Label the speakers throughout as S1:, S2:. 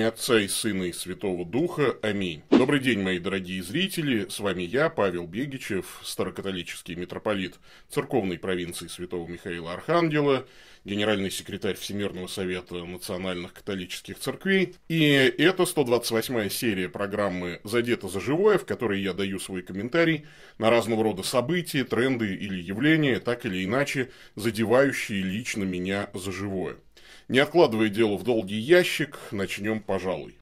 S1: имя Отца и Сына и Святого Духа. Аминь. Добрый день, мои дорогие зрители. С вами я, Павел Бегичев, старокатолический митрополит церковной провинции Святого Михаила Архангела, генеральный секретарь Всемирного Совета Национальных Католических Церквей. И это 128-я серия программы «Задето за живое», в которой я даю свой комментарий на разного рода события, тренды или явления, так или иначе задевающие лично меня за живое. Не откладывая дело в долгий ящик, начнем, пожалуй.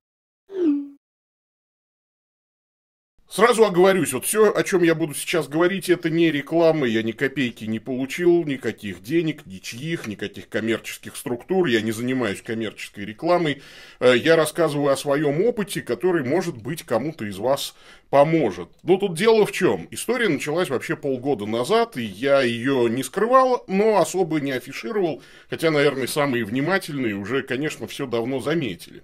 S1: Сразу оговорюсь, вот все, о чем я буду сейчас говорить, это не реклама, я ни копейки не получил, никаких денег, ничьих, никаких коммерческих структур, я не занимаюсь коммерческой рекламой, э, я рассказываю о своем опыте, который, может быть, кому-то из вас поможет. Но тут дело в чем, история началась вообще полгода назад, и я ее не скрывал, но особо не афишировал, хотя, наверное, самые внимательные уже, конечно, все давно заметили.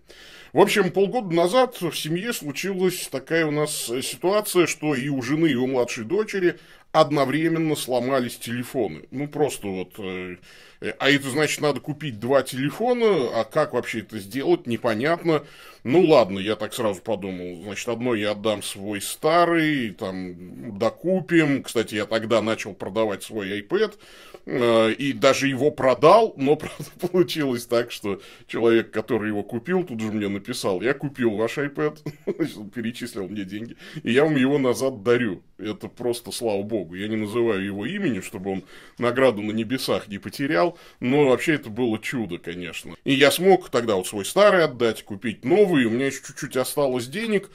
S1: В общем, полгода назад в семье случилась такая у нас э, ситуация, что и у жены, и у младшей дочери одновременно сломались телефоны. Ну, просто вот э, Э, а это значит, надо купить два телефона, а как вообще это сделать, непонятно. Ну ладно, я так сразу подумал, значит, одно я отдам свой старый, там, докупим. Кстати, я тогда начал продавать свой iPad, э, и даже его продал, но, правда, получилось так, что человек, который его купил, тут же мне написал, я купил ваш iPad, значит, перечислил мне деньги, и я вам его назад дарю. Это просто, слава богу, я не называю его имени, чтобы он награду на небесах не потерял, но вообще это было чудо, конечно. И я смог тогда вот свой старый отдать, купить новый, у меня еще чуть-чуть осталось денег,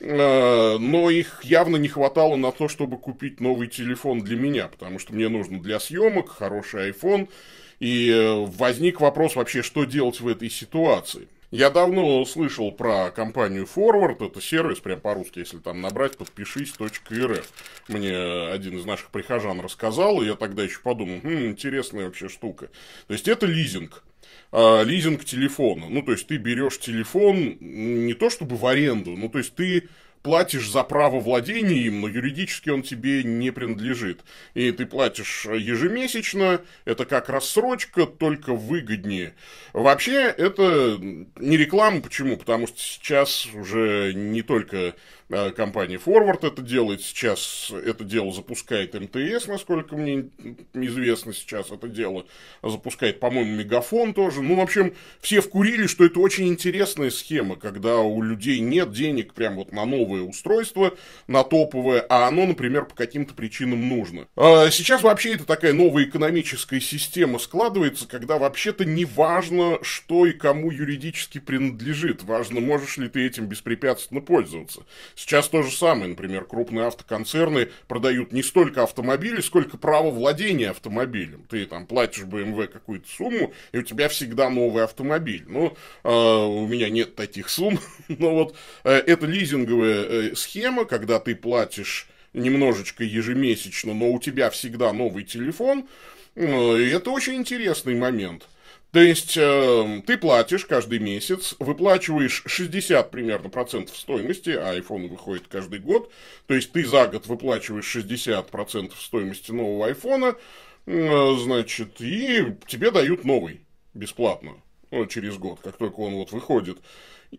S1: э, но их явно не хватало на то, чтобы купить новый телефон для меня, потому что мне нужно для съемок хороший iPhone, и э, возник вопрос вообще, что делать в этой ситуации. Я давно слышал про компанию Forward, это сервис, прям по-русски, если там набрать, подпишись, .рф. Мне один из наших прихожан рассказал, и я тогда еще подумал, хм, интересная вообще штука. То есть это лизинг, а, лизинг телефона. Ну, то есть ты берешь телефон не то чтобы в аренду, ну, то есть ты платишь за право владения им, но юридически он тебе не принадлежит. И ты платишь ежемесячно, это как рассрочка, только выгоднее. Вообще, это не реклама, почему? Потому что сейчас уже не только Э, компания Forward это делает сейчас, это дело запускает МТС, насколько мне известно сейчас это дело, запускает, по-моему, Мегафон тоже. Ну, в общем, все вкурили, что это очень интересная схема, когда у людей нет денег прям вот на новое устройство, на топовое, а оно, например, по каким-то причинам нужно. А сейчас вообще это такая новая экономическая система складывается, когда вообще-то не важно, что и кому юридически принадлежит, важно, можешь ли ты этим беспрепятственно пользоваться. Сейчас то же самое, например, крупные автоконцерны продают не столько автомобили, сколько право владения автомобилем. Ты там платишь BMW какую-то сумму, и у тебя всегда новый автомобиль. Ну, э, у меня нет таких сумм, но вот э, это лизинговая э, схема, когда ты платишь немножечко ежемесячно, но у тебя всегда новый телефон. Э, и это очень интересный момент. То есть э, ты платишь каждый месяц, выплачиваешь 60 примерно процентов стоимости, а iPhone выходит каждый год, то есть ты за год выплачиваешь 60 процентов стоимости нового iPhone, э, значит, и тебе дают новый бесплатно ну, через год, как только он вот выходит.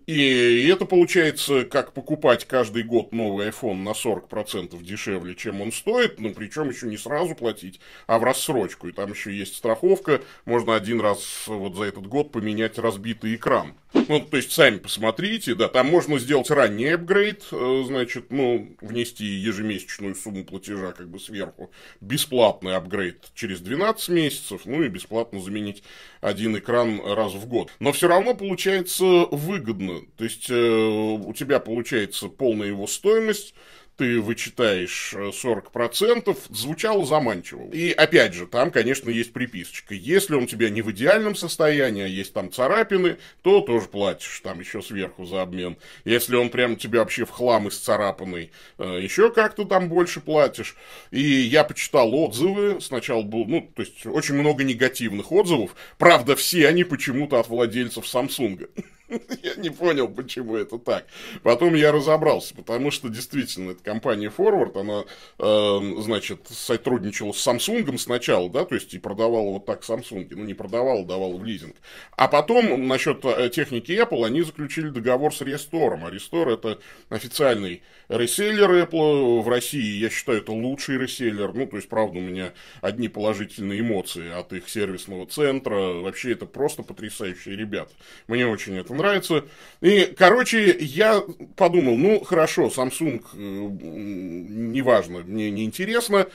S1: И это получается, как покупать каждый год новый iPhone на 40% дешевле, чем он стоит, ну, причем еще не сразу платить, а в рассрочку. И там еще есть страховка, можно один раз вот за этот год поменять разбитый экран. Ну, то есть, сами посмотрите, да, там можно сделать ранний апгрейд, э, значит, ну, внести ежемесячную сумму платежа как бы сверху, бесплатный апгрейд через 12 месяцев, ну, и бесплатно заменить один экран раз в год. Но все равно получается выгодно выгодно. То есть э, у тебя получается полная его стоимость, ты вычитаешь 40%, э, звучало заманчиво. И опять же, там, конечно, есть приписочка. Если он у тебя не в идеальном состоянии, а есть там царапины, то тоже платишь там еще сверху за обмен. Если он прям у тебя вообще в хлам исцарапанный, э, еще как-то там больше платишь. И я почитал отзывы, сначала был, ну, то есть очень много негативных отзывов. Правда, все они почему-то от владельцев Самсунга. Я не понял, почему это так. Потом я разобрался, потому что действительно эта компания Forward, она, э, значит, сотрудничала с Samsung сначала, да, то есть и продавала вот так Samsung, ну не продавала, давала в лизинг. А потом насчет э, техники Apple они заключили договор с Restore. А Restore это официальный реселлер Apple в России, я считаю, это лучший реселлер. Ну, то есть, правда, у меня одни положительные эмоции от их сервисного центра. Вообще, это просто потрясающие ребята. Мне очень это нравится. И, короче, я подумал, ну, хорошо, Samsung, э, неважно, мне не интересно.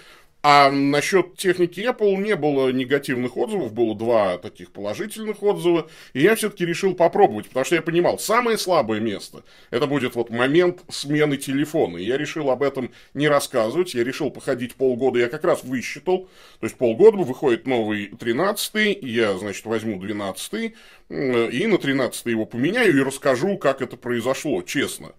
S1: А насчет техники Apple не было негативных отзывов, было два таких положительных отзыва. И я все-таки решил попробовать, потому что я понимал, самое слабое место – это будет вот момент смены телефона. И я решил об этом не рассказывать, я решил походить полгода, я как раз высчитал. То есть полгода выходит новый 13 я, значит, возьму 12 и на 13 его поменяю и расскажу, как это произошло, честно.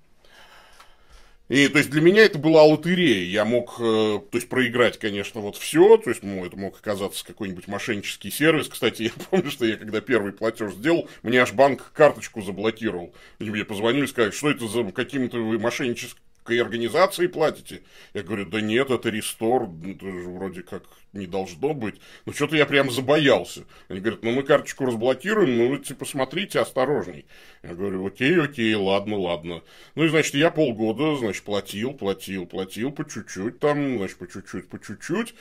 S1: И, то есть, для меня это была лотерея. Я мог, э, то есть, проиграть, конечно, вот все. То есть, ну, это мог оказаться какой-нибудь мошеннический сервис. Кстати, я помню, что я, когда первый платеж сделал, мне аж банк карточку заблокировал. И мне позвонили, сказали, что это за каким-то вы мошенническим и организации платите. Я говорю, да нет, это рестор, это же вроде как не должно быть. Ну, что-то я прям забоялся. Они говорят, ну, мы карточку разблокируем, ну, вы, типа, смотрите, осторожней. Я говорю, окей, окей, ладно, ладно. Ну, и, значит, я полгода, значит, платил, платил, платил по чуть-чуть там, значит, по чуть-чуть, по чуть-чуть.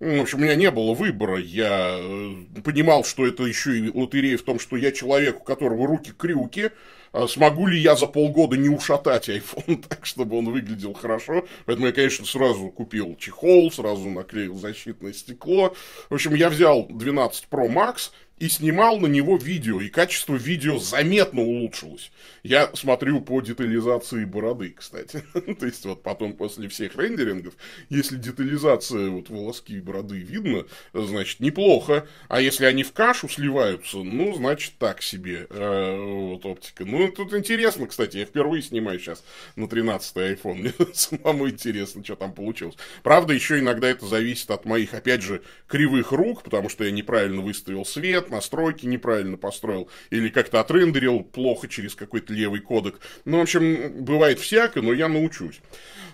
S1: Ну, в общем, у меня не было выбора. Я э, понимал, что это еще и лотерея в том, что я человек, у которого руки крюки, а смогу ли я за полгода не ушатать iPhone так, чтобы он выглядел хорошо. Поэтому я, конечно, сразу купил чехол, сразу наклеил защитное стекло. В общем, я взял 12 Pro Max, и снимал на него видео, и качество видео заметно улучшилось. Я смотрю по детализации бороды, кстати. То есть, вот потом после всех рендерингов, если детализация вот волоски и бороды видно, значит, неплохо. А если они в кашу сливаются, ну, значит, так себе э, вот оптика. Ну, тут интересно, кстати, я впервые снимаю сейчас на 13-й iPhone. Мне самому интересно, что там получилось. Правда, еще иногда это зависит от моих, опять же, кривых рук, потому что я неправильно выставил свет, настройки неправильно построил или как-то отрендерил плохо через какой-то левый кодек. Ну, в общем, бывает всякое, но я научусь.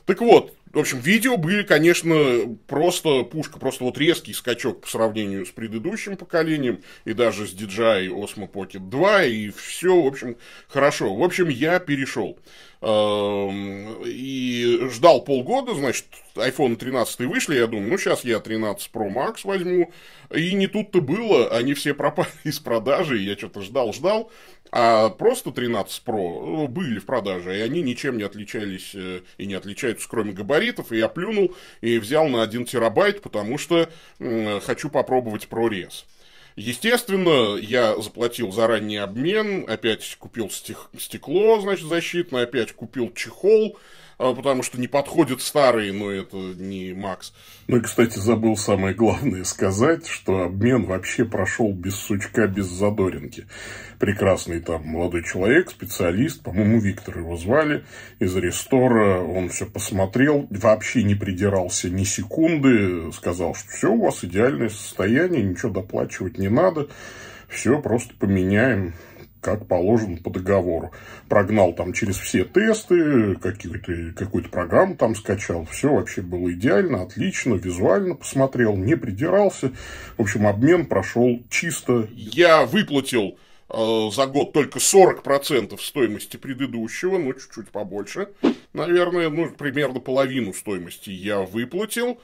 S1: Так вот, в общем, видео были, конечно, просто пушка, просто вот резкий скачок по сравнению с предыдущим поколением, и даже с DJI Osmo Pocket 2, и все, в общем, хорошо. В общем, я перешел. Эм, и ждал полгода, значит, iPhone 13 вышли, я думаю, ну, сейчас я 13 Pro Max возьму. И не тут-то было, они все пропали из продажи, я что-то ждал-ждал. А просто 13 Pro ну, были в продаже, и они ничем не отличались э, и не отличаются, кроме габаритов. И я плюнул и взял на 1 терабайт, потому что хочу попробовать ProRes. Естественно, я заплатил за ранний обмен, опять купил стекло, значит, защитное, опять купил чехол, а, потому что не подходят старые, но это не Макс. Ну и, кстати, забыл самое главное сказать, что обмен вообще прошел без сучка, без задоринки. Прекрасный там молодой человек, специалист, по-моему, Виктор его звали, из рестора, он все посмотрел, вообще не придирался ни секунды, сказал, что все, у вас идеальное состояние, ничего доплачивать не надо, все просто поменяем, как положено по договору. Прогнал там через все тесты, какую-то какую -то программу там скачал. Все вообще было идеально, отлично, визуально посмотрел, не придирался. В общем, обмен прошел чисто. Я выплатил э, за год только 40% стоимости предыдущего, ну, чуть-чуть побольше, наверное, ну, примерно половину стоимости я выплатил.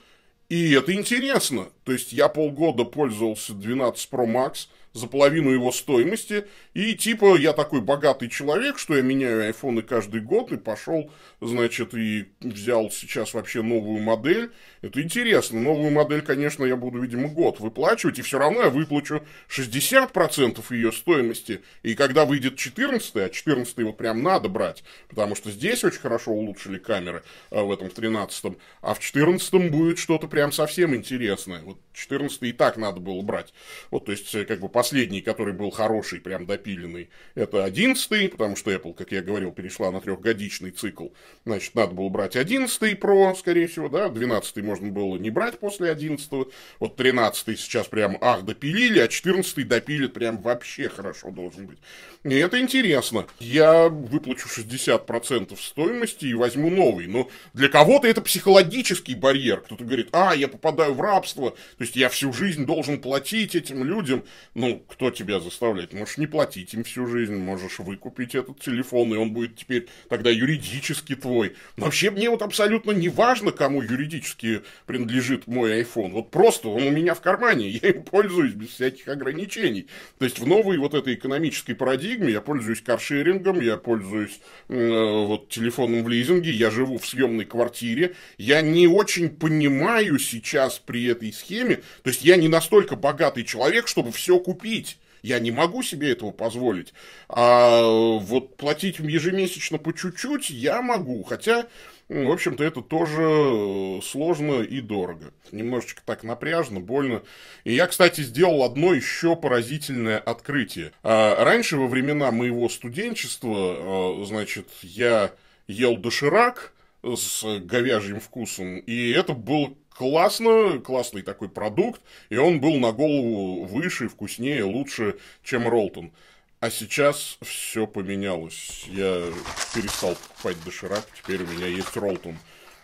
S1: И это интересно. То есть я полгода пользовался 12 Pro Max, за половину его стоимости. И типа я такой богатый человек, что я меняю айфоны каждый год и пошел, значит, и взял сейчас вообще новую модель. Это интересно. Новую модель, конечно, я буду, видимо, год выплачивать. И все равно я выплачу 60% ее стоимости. И когда выйдет 14 а 14 вот прям надо брать, потому что здесь очень хорошо улучшили камеры а в этом, в 13 а в 14 будет что-то прям совсем интересное. Вот 14 и так надо было брать. Вот, то есть, э, как бы, по последний, который был хороший, прям допиленный, это одиннадцатый, потому что Apple, как я говорил, перешла на трехгодичный цикл. Значит, надо было брать одиннадцатый Pro, скорее всего, да, двенадцатый можно было не брать после одиннадцатого, вот тринадцатый сейчас прям, ах, допилили, а четырнадцатый допилит прям вообще хорошо должен быть. И это интересно. Я выплачу 60% стоимости и возьму новый. Но для кого-то это психологический барьер. Кто-то говорит, а, я попадаю в рабство, то есть я всю жизнь должен платить этим людям. Ну, ну, кто тебя заставляет? Можешь не платить им всю жизнь, можешь выкупить этот телефон, и он будет теперь тогда юридически твой. Но вообще мне вот абсолютно не важно, кому юридически принадлежит мой iPhone. Вот просто он у меня в кармане, я им пользуюсь без всяких ограничений. То есть в новой вот этой экономической парадигме я пользуюсь каршерингом, я пользуюсь э, вот телефоном в лизинге, я живу в съемной квартире. Я не очень понимаю сейчас при этой схеме, то есть я не настолько богатый человек, чтобы все купить купить. Я не могу себе этого позволить. А вот платить ежемесячно по чуть-чуть я могу. Хотя, в общем-то, это тоже сложно и дорого. Немножечко так напряжно, больно. И я, кстати, сделал одно еще поразительное открытие. А, раньше, во времена моего студенчества, а, значит, я ел доширак с говяжьим вкусом, и это было классно, классный такой продукт, и он был на голову выше, вкуснее, лучше, чем Ролтон. А сейчас все поменялось. Я перестал покупать доширак, теперь у меня есть Ролтон.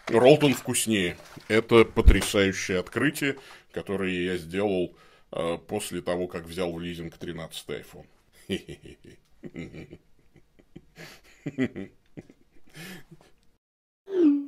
S1: Ролтон вкуснее. Это потрясающее открытие, которое я сделал э, после того, как взял в лизинг 13 iPhone. Mm-hmm.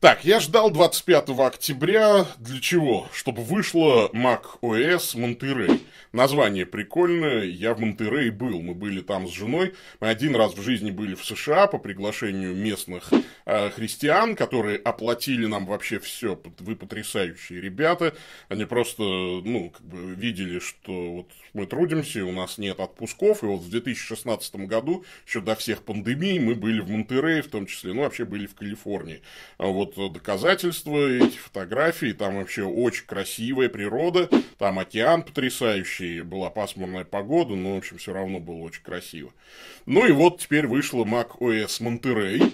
S1: Так, я ждал 25 октября. Для чего? Чтобы вышло Mac OS Monterey. Название прикольное. Я в Монтерей был. Мы были там с женой. Мы один раз в жизни были в США по приглашению местных э, христиан, которые оплатили нам вообще все. Вы потрясающие ребята. Они просто, ну, как бы видели, что вот мы трудимся, у нас нет отпусков. И вот в 2016 году, еще до всех пандемий, мы были в Монтерее, в том числе, ну, вообще были в Калифорнии. А вот вот доказательства, эти фотографии, там вообще очень красивая природа, там океан потрясающий, была пасмурная погода, но, в общем, все равно было очень красиво. Ну и вот теперь вышла Mac OS Monterey,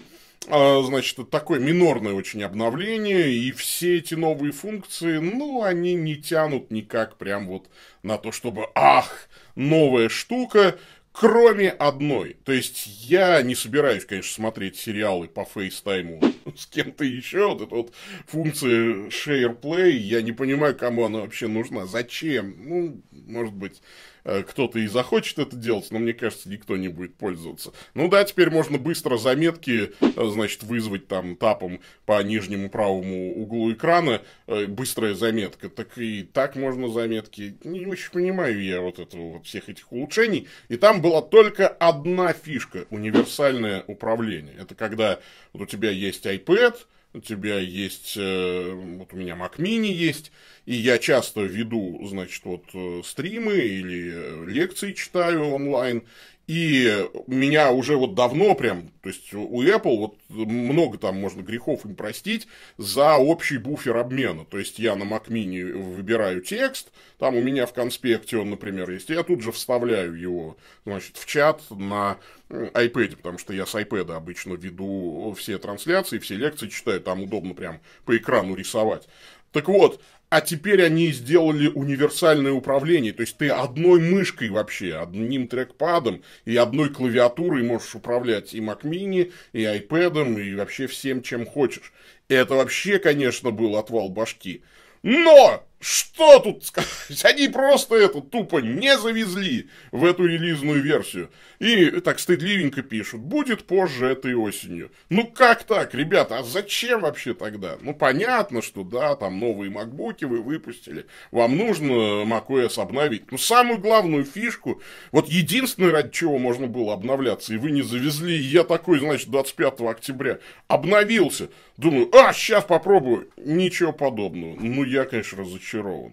S1: а, значит, такое минорное очень обновление, и все эти новые функции, ну, они не тянут никак прям вот на то, чтобы, ах, новая штука, кроме одной. То есть я не собираюсь, конечно, смотреть сериалы по фейстайму с кем-то еще. Вот эта вот функция SharePlay, я не понимаю, кому она вообще нужна. Зачем? Ну, может быть, Э, кто-то и захочет это делать, но мне кажется, никто не будет пользоваться. Ну да, теперь можно быстро заметки, э, значит, вызвать там тапом по нижнему правому углу экрана, э, быстрая заметка. Так и так можно заметки. Не очень понимаю я вот этого, вот всех этих улучшений. И там была только одна фишка, универсальное управление. Это когда вот у тебя есть iPad, у тебя есть, э, вот у меня Mac Mini есть, и я часто веду, значит, вот э, стримы или э, лекции читаю онлайн, и меня уже вот давно прям, то есть у Apple вот много там можно грехов им простить за общий буфер обмена. То есть я на Mac Mini выбираю текст, там у меня в конспекте он, например, есть, и я тут же вставляю его, значит, в чат на iPad, потому что я с iPad обычно веду все трансляции, все лекции читаю, там удобно прям по экрану рисовать. Так вот, а теперь они сделали универсальное управление. То есть ты одной мышкой вообще, одним трекпадом и одной клавиатурой можешь управлять и Mac Mini, и iPad, и вообще всем, чем хочешь. Это вообще, конечно, был отвал башки. Но что тут сказать? Они просто это тупо не завезли в эту релизную версию. И так стыдливенько пишут, будет позже этой осенью. Ну как так, ребята, а зачем вообще тогда? Ну понятно, что да, там новые макбуки вы выпустили. Вам нужно macOS обновить. Но ну самую главную фишку, вот единственное, ради чего можно было обновляться, и вы не завезли, я такой, значит, 25 октября обновился. Думаю, а, сейчас попробую. Ничего подобного. Ну я, конечно, разочарован разочарован.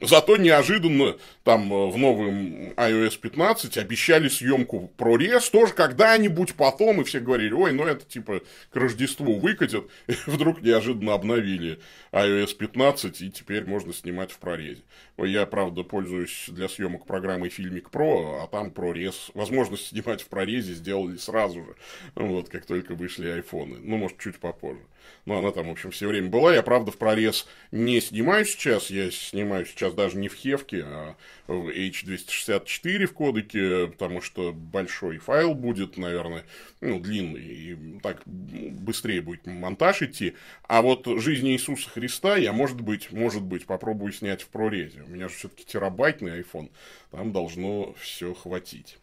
S1: Зато неожиданно там э, в новом iOS 15 обещали съемку ProRes тоже когда-нибудь потом, и все говорили, ой, ну это типа к Рождеству выкатят, и вдруг неожиданно обновили iOS 15, и теперь можно снимать в прорезе. Я, правда, пользуюсь для съемок программой Filmic Pro, а там прорез. возможность снимать в прорезе сделали сразу же, вот, как только вышли айфоны, ну, может, чуть попозже но ну, она там, в общем, все время была. Я, правда, в прорез не снимаю сейчас, я снимаю сейчас даже не в Хевке, а в H264 в кодеке, потому что большой файл будет, наверное, ну, длинный, и так быстрее будет монтаж идти. А вот «Жизнь Иисуса Христа» я, может быть, может быть, попробую снять в прорезе. У меня же все-таки терабайтный iPhone, там должно все хватить.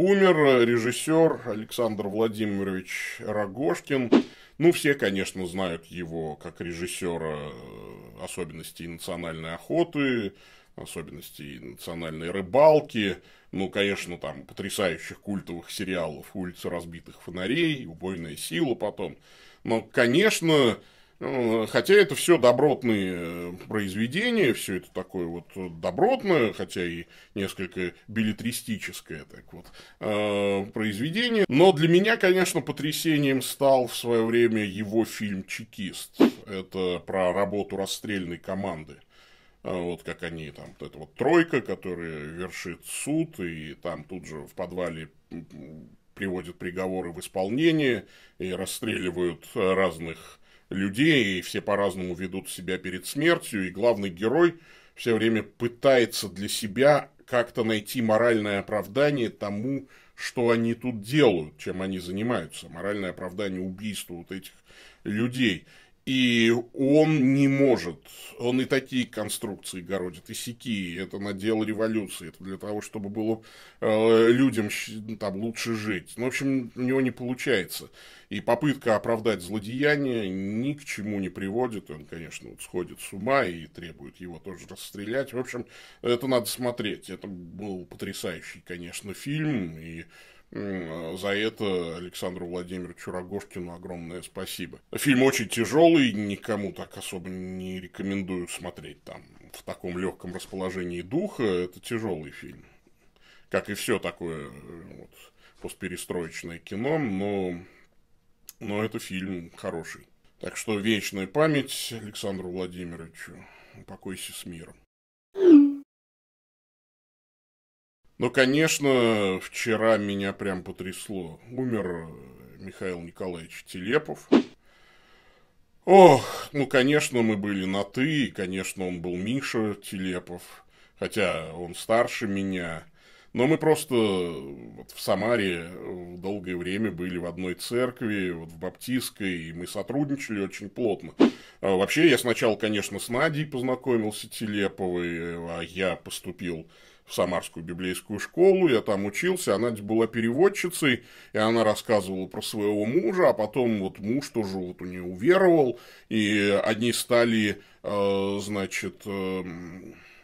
S1: Умер режиссер Александр Владимирович Рогожкин. Ну, все, конечно, знают его как режиссера э, особенностей национальной охоты, особенностей национальной рыбалки, ну, конечно, там, потрясающих культовых сериалов «Улица разбитых фонарей», «Убойная сила» потом. Но, конечно, Э, хотя это все добротные э, произведения, все это такое вот э, добротное, хотя и несколько билетристическое так вот, произведение. Но для меня, конечно, потрясением стал в свое время его фильм «Чекист». Это про работу расстрельной команды. Вот как они там, вот эта вот тройка, которая вершит суд, и там тут же в подвале приводят приговоры в исполнение и расстреливают разных людей, и все по-разному ведут себя перед смертью, и главный герой все время пытается для себя как-то найти моральное оправдание тому, что они тут делают, чем они занимаются. Моральное оправдание убийству вот этих людей. И он не может. Он и такие конструкции городит, и сякие. Это надел революции. Это для того, чтобы было э, людям ну, там лучше жить. Ну, в общем, у него не получается. И попытка оправдать злодеяние ни к чему не приводит. Он, конечно, вот сходит с ума и требует его тоже расстрелять. В общем, это надо смотреть. Это был потрясающий, конечно, фильм. И за это Александру Владимировичу Рогожкину огромное спасибо. Фильм очень тяжелый, никому так особо не рекомендую смотреть там в таком легком расположении духа. Это тяжелый фильм. Как и все такое вот, постперестроечное кино, но, но это фильм хороший. Так что вечная память Александру Владимировичу. Покойся с миром. Ну, конечно, вчера меня прям потрясло. Умер э, Михаил Николаевич Телепов. Ох, ну, конечно, мы были на «ты», и, конечно, он был Миша Телепов, хотя он старше меня. Но мы просто э, вот, в Самаре э, долгое время были в одной церкви, вот в Баптистской, и мы сотрудничали очень плотно. А, вообще, я сначала, конечно, с Надей познакомился Телеповой, а я поступил в Самарскую библейскую школу, я там учился, она была переводчицей, и она рассказывала про своего мужа, а потом вот муж тоже вот у нее уверовал, и они стали, э, значит, э,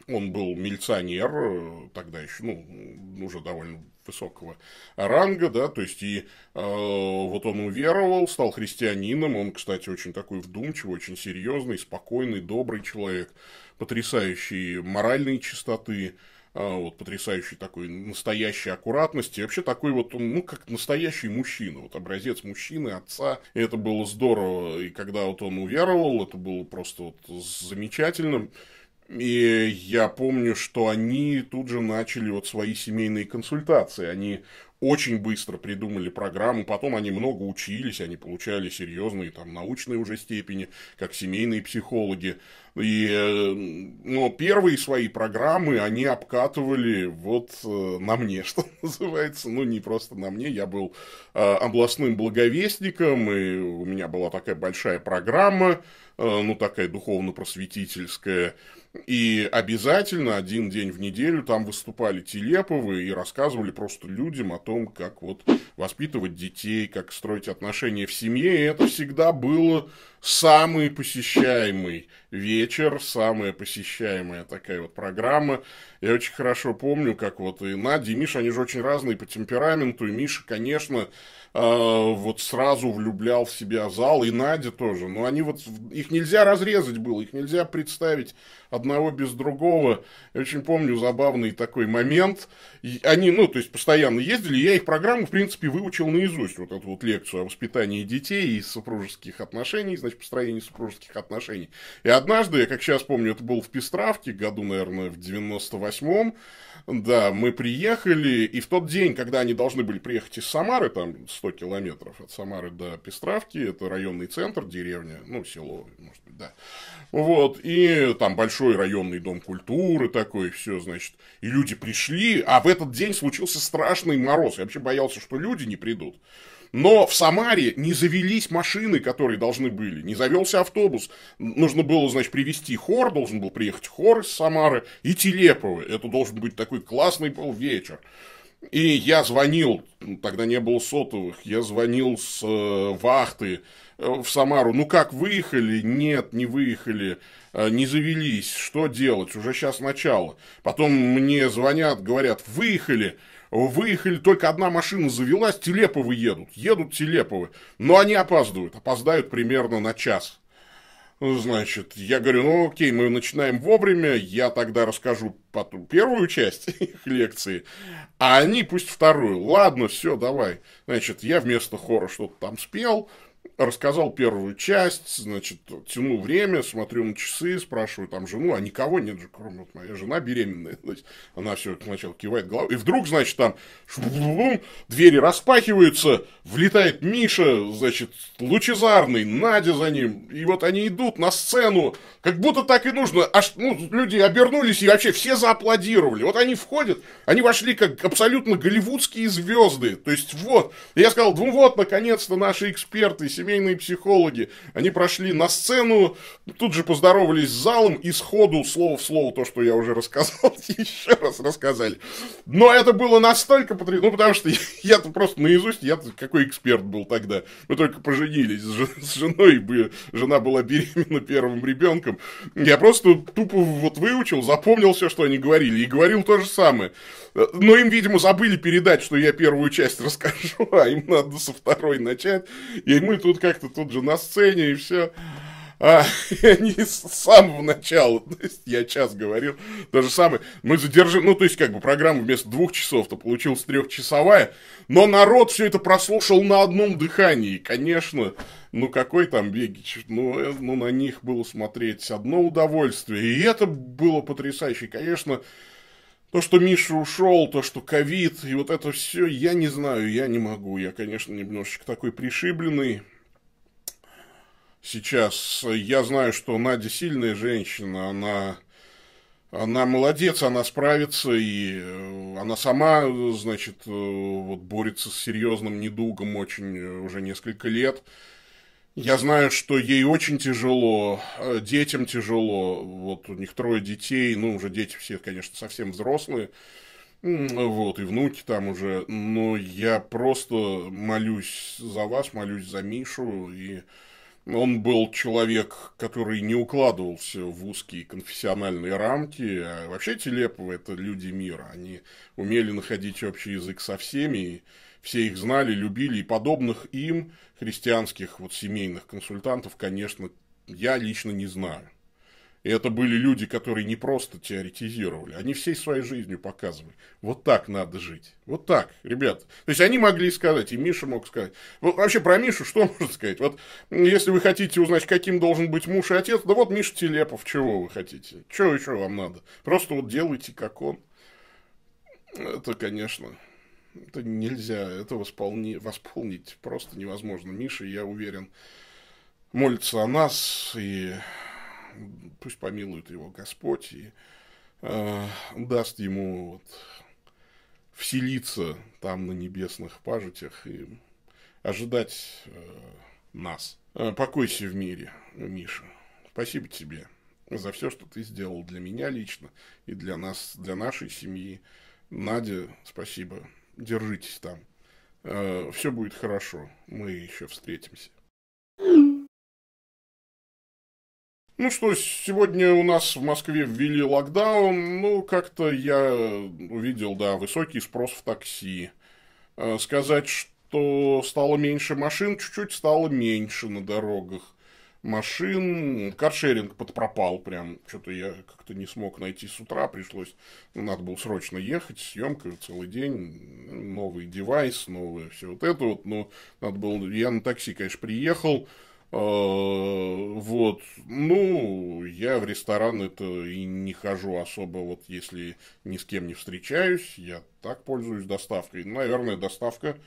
S1: он был милиционер, э, тогда еще, ну, уже довольно высокого ранга, да, то есть и э, вот он уверовал, стал христианином, он, кстати, очень такой вдумчивый, очень серьезный, спокойный, добрый человек, потрясающий моральной чистоты, а, вот потрясающей такой настоящей аккуратности, вообще такой вот, ну, как настоящий мужчина, вот образец мужчины, отца, и это было здорово, и когда вот он уверовал, это было просто вот замечательно и я помню, что они тут же начали вот свои семейные консультации. Они очень быстро придумали программу, потом они много учились, они получали серьезные там научные уже степени, как семейные психологи. И, э, но первые свои программы они обкатывали вот э, на мне, что называется, ну не просто на мне, я был э, областным благовестником, и у меня была такая большая программа, ну такая духовно-просветительская, и обязательно один день в неделю там выступали Телеповы и рассказывали просто людям о том, как вот воспитывать детей, как строить отношения в семье. И это всегда было самый посещаемый вечер, самая посещаемая такая вот программа. Я очень хорошо помню, как вот и Надя, и Миша, они же очень разные по темпераменту. И Миша, конечно, Э, вот сразу влюблял в себя зал, и Надя тоже. Но они вот, их нельзя разрезать было, их нельзя представить одного без другого. Я очень помню забавный такой момент. Они, ну, то есть, постоянно ездили, я их программу, в принципе, выучил наизусть, вот эту вот лекцию о воспитании детей и супружеских отношений, значит, построении супружеских отношений. И однажды, я как сейчас помню, это был в Пестравке, году, наверное, в 98-м, да, мы приехали, и в тот день, когда они должны были приехать из Самары, там, 100 километров от Самары до Пестравки. Это районный центр, деревня, ну, село, может быть, да. Вот, и там большой районный дом культуры такой, все, значит. И люди пришли, а в этот день случился страшный мороз. Я вообще боялся, что люди не придут. Но в Самаре не завелись машины, которые должны были, не завелся автобус. Нужно было, значит, привезти хор, должен был приехать хор из Самары и Телепова. Это должен быть такой классный был вечер. И я звонил, тогда не было сотовых, я звонил с э, вахты э, в Самару. Ну как, выехали? Нет, не выехали, э, не завелись. Что делать? Уже сейчас начало. Потом мне звонят, говорят, выехали. Выехали, только одна машина завелась, Телеповы едут. Едут Телеповы, но они опаздывают. Опоздают примерно на час. Ну, значит, я говорю, ну окей, мы начинаем вовремя, я тогда расскажу потом первую часть их лекции, а они пусть вторую. Ладно, все, давай. Значит, я вместо хора что-то там спел, рассказал первую часть, значит, тяну время, смотрю на часы, спрашиваю там жену, а никого нет же, кроме вот моя жена беременная. Значит, она все сначала кивает головой, и вдруг, значит, там двери распахиваются, влетает Миша, значит, лучезарный, Надя за ним, и вот они идут на сцену, как будто так и нужно, аж, ну, люди обернулись и вообще все зааплодировали. Вот они входят, они вошли как абсолютно голливудские звезды, то есть вот, я сказал, ну вот, наконец-то наши эксперты семейные психологи. Они прошли на сцену, тут же поздоровались с залом и сходу, слово в слово, то, что я уже рассказал, еще раз рассказали. Но это было настолько потрясающе, ну, потому что я-то просто наизусть, я какой эксперт был тогда. Мы только поженились с женой, жена была беременна первым ребенком. Я просто тупо вот выучил, запомнил все, что они говорили, и говорил то же самое. Но им, видимо, забыли передать, что я первую часть расскажу, а им надо со второй начать. И мы тут как-то тут же на сцене и все. А, они с самого начала, то есть я час говорил, то же самое. Мы задержим, ну, то есть, как бы программа вместо двух часов-то получилась трехчасовая, но народ все это прослушал на одном дыхании, конечно. Ну, какой там Бегич, ну, э, ну, на них было смотреть одно удовольствие, и это было потрясающе, конечно. То, что Миша ушел, то, что ковид, и вот это все, я не знаю, я не могу. Я, конечно, немножечко такой пришибленный сейчас. Я знаю, что Надя сильная женщина, она, она молодец, она справится, и э, она сама, э, значит, э, вот борется с серьезным недугом очень уже несколько лет. Я знаю, что ей очень тяжело, э, детям тяжело. Вот у них трое детей, ну, уже дети все, конечно, совсем взрослые. Вот, и внуки там уже. Но я просто молюсь за вас, молюсь за Мишу. И он был человек, который не укладывался в узкие конфессиональные рамки. А вообще телеповы это люди мира. Они умели находить общий язык со всеми. И все их знали, любили, и подобных им, христианских вот семейных консультантов, конечно, я лично не знаю. И это были люди, которые не просто теоретизировали, они всей своей жизнью показывали. Вот так надо жить. Вот так, ребята. То есть, они могли сказать, и Миша мог сказать. Вот вообще про Мишу что можно сказать? Вот если вы хотите узнать, каким должен быть муж и отец, да вот Миша Телепов, чего вы хотите? Чего еще вам надо? Просто вот делайте, как он. Это, конечно, это нельзя, это восполни, восполнить просто невозможно. Миша, я уверен, молится о нас, и пусть помилует его Господь, и э, даст ему вот, вселиться там на небесных пажитях и ожидать э, нас. Э, покойся в мире, Миша. Спасибо тебе за все, что ты сделал для меня лично и для нас, для нашей семьи. Надя, спасибо держитесь там. Э, Все будет хорошо. Мы еще встретимся. Ну что, сегодня у нас в Москве ввели локдаун. Ну, как-то я увидел, да, высокий спрос в такси. Э, сказать, что стало меньше машин, чуть-чуть стало меньше на дорогах машин, каршеринг подпропал прям, что-то я как-то не смог найти с утра, пришлось, ну, надо было срочно ехать, съемка целый день, новый девайс, новое все вот это вот, но надо было, я на такси, конечно, приехал, э, вот, ну, я в ресторан это и не хожу особо, вот если ни с кем не встречаюсь, я так пользуюсь доставкой. Наверное, доставка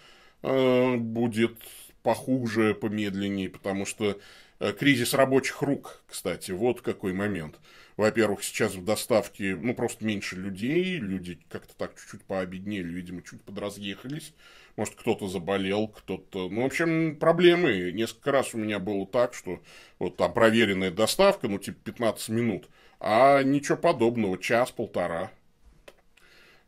S1: э, будет похуже, помедленнее, потому что Э, кризис рабочих рук, кстати, вот какой момент. Во-первых, сейчас в доставке, ну, просто меньше людей, люди как-то так чуть-чуть пообеднели, видимо, чуть подразъехались. Может, кто-то заболел, кто-то... Ну, в общем, проблемы. Несколько раз у меня было так, что вот там проверенная доставка, ну, типа 15 минут, а ничего подобного, час-полтора.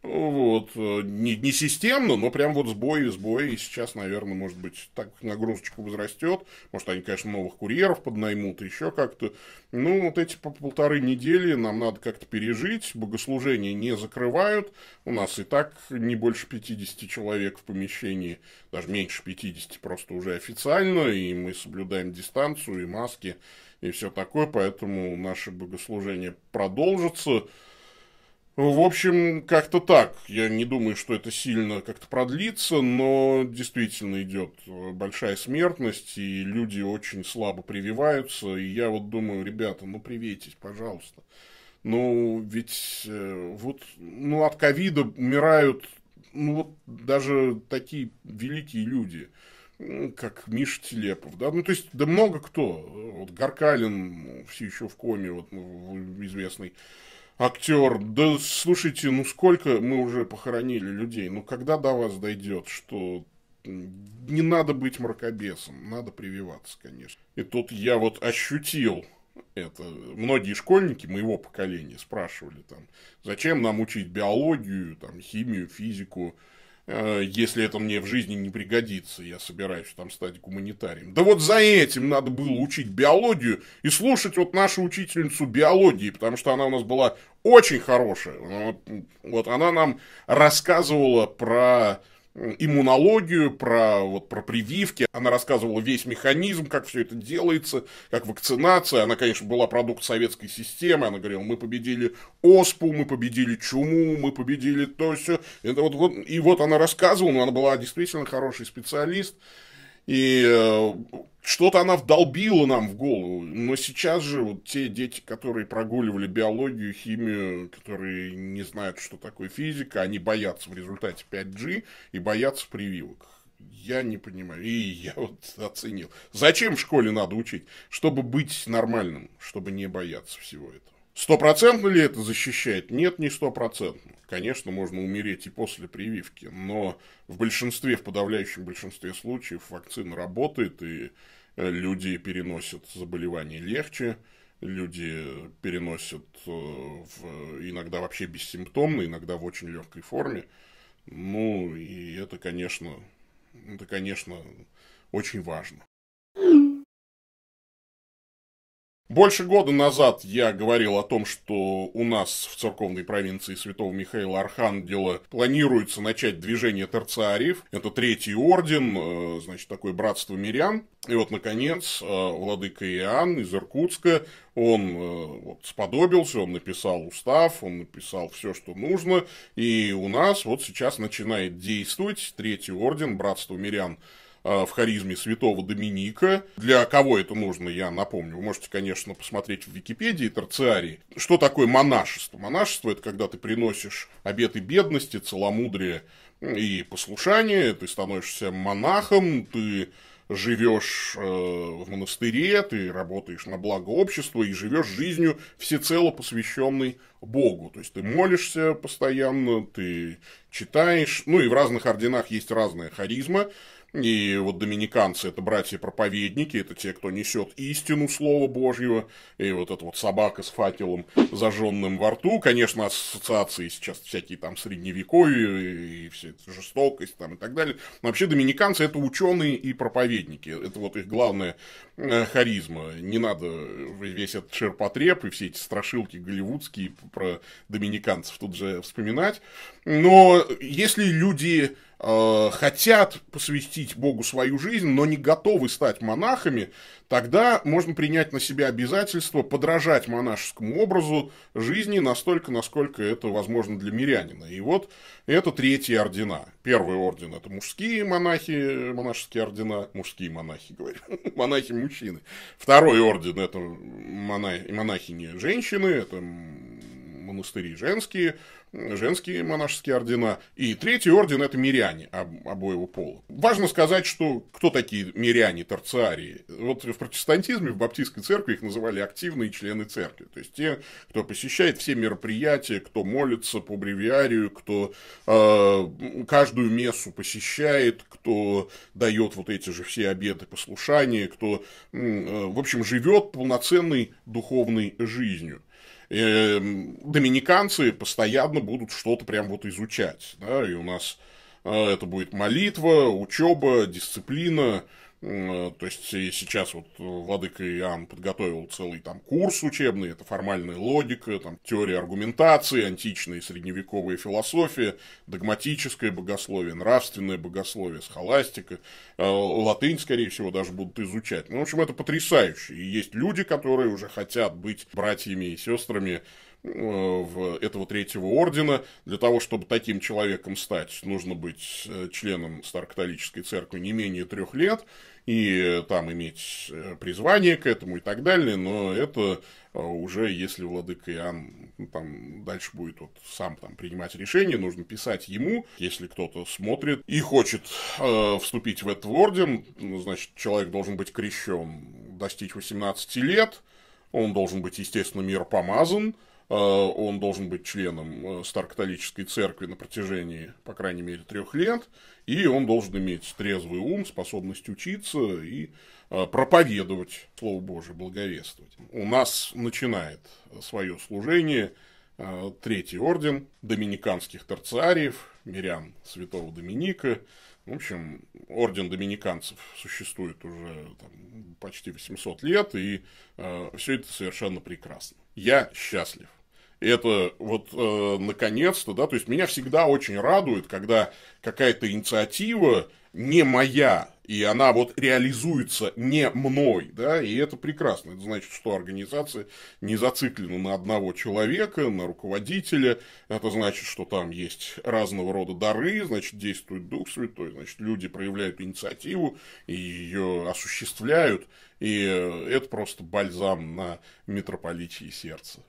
S1: Вот, э, не, не системно, но прям вот сбои сбои И сейчас, наверное, может быть, так нагрузочку возрастет. Может, они, конечно, новых курьеров поднаймут, еще как-то. Ну, вот эти по полторы недели нам надо как-то пережить. Богослужение не закрывают. У нас и так не больше 50 человек в помещении. Даже меньше 50 просто уже официально. И мы соблюдаем дистанцию и маски и все такое. Поэтому наше богослужение продолжится. В общем, как-то так. Я не думаю, что это сильно как-то продлится, но действительно идет э, большая смертность, и люди очень слабо прививаются. И я вот думаю, ребята, ну привейтесь, пожалуйста. Ну, ведь э, вот, ну, от ковида умирают, ну, вот даже такие великие люди, как Миша Телепов, да, ну, то есть, да много кто, вот Гаркалин все еще в коме, вот, ну, известный актер, да слушайте, ну сколько мы уже похоронили людей, ну когда до вас дойдет, что не надо быть мракобесом, надо прививаться, конечно. И тут я вот ощутил это. Многие школьники моего поколения спрашивали там, зачем нам учить биологию, там, химию, физику, э, если это мне в жизни не пригодится, я собираюсь там стать гуманитарием. Да вот за этим надо было учить биологию и слушать вот нашу учительницу биологии, потому что она у нас была очень хорошая. Ну, вот, вот она нам рассказывала про иммунологию, про, вот, про прививки. Она рассказывала весь механизм, как все это делается, как вакцинация. Она, конечно, была продукт советской системы. Она говорила, мы победили оспу, мы победили чуму, мы победили то все. Это вот, вот, и вот она рассказывала, но она была действительно хороший специалист. И э, что-то она вдолбила нам в голову. Но сейчас же вот те дети, которые прогуливали биологию, химию, которые не знают, что такое физика, они боятся в результате 5G и боятся прививок. Я не понимаю. И я вот оценил. Зачем в школе надо учить? Чтобы быть нормальным, чтобы не бояться всего этого. Стопроцентно ли это защищает? Нет, не стопроцентно. Конечно, можно умереть и после прививки, но в большинстве, в подавляющем большинстве случаев вакцина работает, и э, люди переносят заболевания легче, люди переносят э, иногда вообще бессимптомно, иногда в очень легкой форме. Ну, и это, конечно, это, конечно, очень важно. Больше года назад я говорил о том, что у нас в церковной провинции Святого Михаила Архангела планируется начать движение Терцариев. Это третий орден, э, значит, такое братство мирян. И вот, наконец, э, владыка Иоанн из Иркутска, он э, вот, сподобился, он написал устав, он написал все, что нужно. И у нас вот сейчас начинает действовать третий орден братства мирян Э, в харизме святого Доминика. Для кого это нужно, я напомню. Вы можете, конечно, посмотреть в Википедии Терциарии. Что такое монашество? Монашество – это когда ты приносишь обеты бедности, целомудрия и послушания, ты становишься монахом, ты живешь э, в монастыре, ты работаешь на благо общества и живешь жизнью всецело посвященной Богу. То есть ты молишься постоянно, ты читаешь, ну и в разных орденах есть разная харизма. И вот доминиканцы это братья-проповедники, это те, кто несет истину Слова Божьего, и вот эта вот собака с факелом, зажженным во рту, конечно, ассоциации сейчас всякие там средневековье и все это жестокость там и так далее. Но вообще доминиканцы это ученые и проповедники, это вот их главная э, харизма. Не надо весь этот ширпотреб и все эти страшилки голливудские про доминиканцев тут же вспоминать. Но если люди Э, хотят посвятить Богу свою жизнь, но не готовы стать монахами, тогда можно принять на себя обязательство подражать монашескому образу жизни настолько, насколько это возможно для мирянина. И вот это третьи ордена. Первый орден – это мужские монахи, монашеские ордена, мужские монахи, говорю, монахи-мужчины. Второй орден – это монахини-женщины, это монастыри женские – женские монашеские ордена, и третий орден – это миряне обоего пола. Важно сказать, что кто такие миряне, торциарии? Вот в протестантизме, в баптистской церкви их называли активные члены церкви, то есть те, кто посещает все мероприятия, кто молится по бревиарию, кто э, каждую мессу посещает, кто дает вот эти же все обеды послушания, кто, э, в общем, живет полноценной духовной жизнью э, доминиканцы постоянно будут что-то прям вот изучать, да, и у нас э, это будет молитва, учеба, дисциплина, Э, то есть сейчас вот э, Владыка Иоанн подготовил целый там курс учебный, это формальная логика, там теория аргументации, античная и средневековая философия, догматическое богословие, нравственное богословие, схоластика, э, латынь, скорее всего, даже будут изучать. Ну, в общем, это потрясающе. И есть люди, которые уже хотят быть братьями и сестрами в этого третьего ордена. Для того, чтобы таким человеком стать, нужно быть членом Старокатолической церкви не менее трех лет и э, там иметь э, призвание к этому и так далее, но это э, уже если владыка Иоанн ну, там дальше будет вот сам там принимать решение, нужно писать ему, если кто-то смотрит и хочет э, вступить в этот орден, ну, значит, человек должен быть крещен, достичь 18 лет, он должен быть, естественно, мир помазан, э, он должен быть членом э, старокатолической церкви на протяжении, по крайней мере, трех лет, и он должен иметь трезвый ум, способность учиться и э, проповедовать Слово Божие, благовествовать. У нас начинает свое служение третий орден доминиканских терциариев, мирян святого Доминика – в общем, орден доминиканцев существует уже там, почти 800 лет, и э, все это совершенно прекрасно. Я счастлив. Это вот э, наконец-то, да, то есть меня всегда очень радует, когда какая-то инициатива не моя, и она вот реализуется не мной, да, и это прекрасно. Это значит, что организация не зациклена на одного человека, на руководителя. Это значит, что там есть разного рода дары, значит, действует Дух Святой, значит, люди проявляют инициативу и ее осуществляют. И э, это просто бальзам на митрополитии сердце.